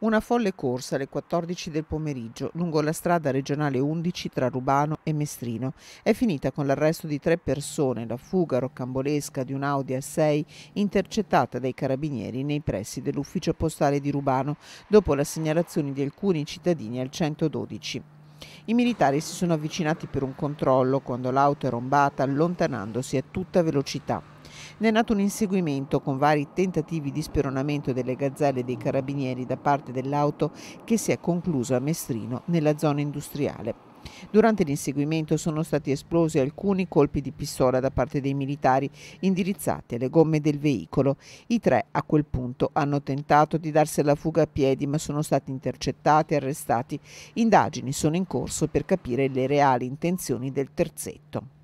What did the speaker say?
Una folle corsa alle 14 del pomeriggio lungo la strada regionale 11 tra Rubano e Mestrino è finita con l'arresto di tre persone, la fuga roccambolesca di un'Audi A6 intercettata dai carabinieri nei pressi dell'ufficio postale di Rubano dopo la segnalazione di alcuni cittadini al 112. I militari si sono avvicinati per un controllo quando l'auto è rombata allontanandosi a tutta velocità. Ne è nato un inseguimento con vari tentativi di speronamento delle gazzelle dei carabinieri da parte dell'auto che si è concluso a Mestrino nella zona industriale. Durante l'inseguimento sono stati esplosi alcuni colpi di pistola da parte dei militari indirizzati alle gomme del veicolo. I tre a quel punto hanno tentato di darsi alla fuga a piedi ma sono stati intercettati e arrestati. Indagini sono in corso per capire le reali intenzioni del terzetto.